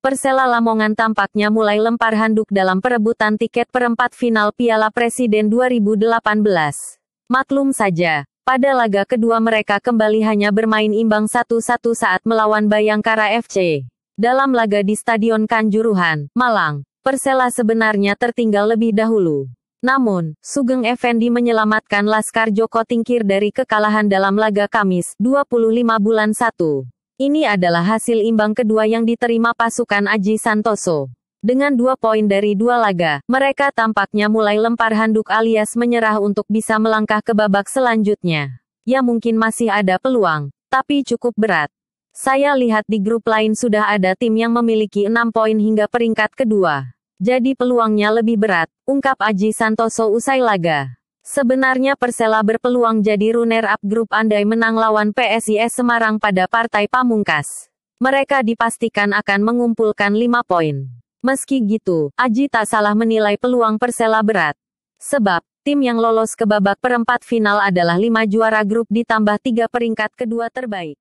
Persela Lamongan tampaknya mulai lempar handuk dalam perebutan tiket perempat final Piala Presiden 2018. Maklum saja, pada laga kedua mereka kembali hanya bermain imbang satu-satu saat melawan Bayangkara FC. Dalam laga di Stadion Kanjuruhan, Malang, Persela sebenarnya tertinggal lebih dahulu. Namun, Sugeng Effendi menyelamatkan Laskar Joko Tingkir dari kekalahan dalam laga Kamis, 25 bulan 1. Ini adalah hasil imbang kedua yang diterima pasukan Aji Santoso. Dengan dua poin dari dua laga, mereka tampaknya mulai lempar handuk alias menyerah untuk bisa melangkah ke babak selanjutnya. Ya mungkin masih ada peluang, tapi cukup berat. Saya lihat di grup lain sudah ada tim yang memiliki 6 poin hingga peringkat kedua. Jadi peluangnya lebih berat, ungkap Aji Santoso usai laga. Sebenarnya Persela berpeluang jadi runner-up grup andai menang lawan PSIS Semarang pada partai pamungkas. Mereka dipastikan akan mengumpulkan 5 poin. Meski gitu, Aji tak salah menilai peluang Persela berat. Sebab, tim yang lolos ke babak perempat final adalah 5 juara grup ditambah 3 peringkat kedua terbaik.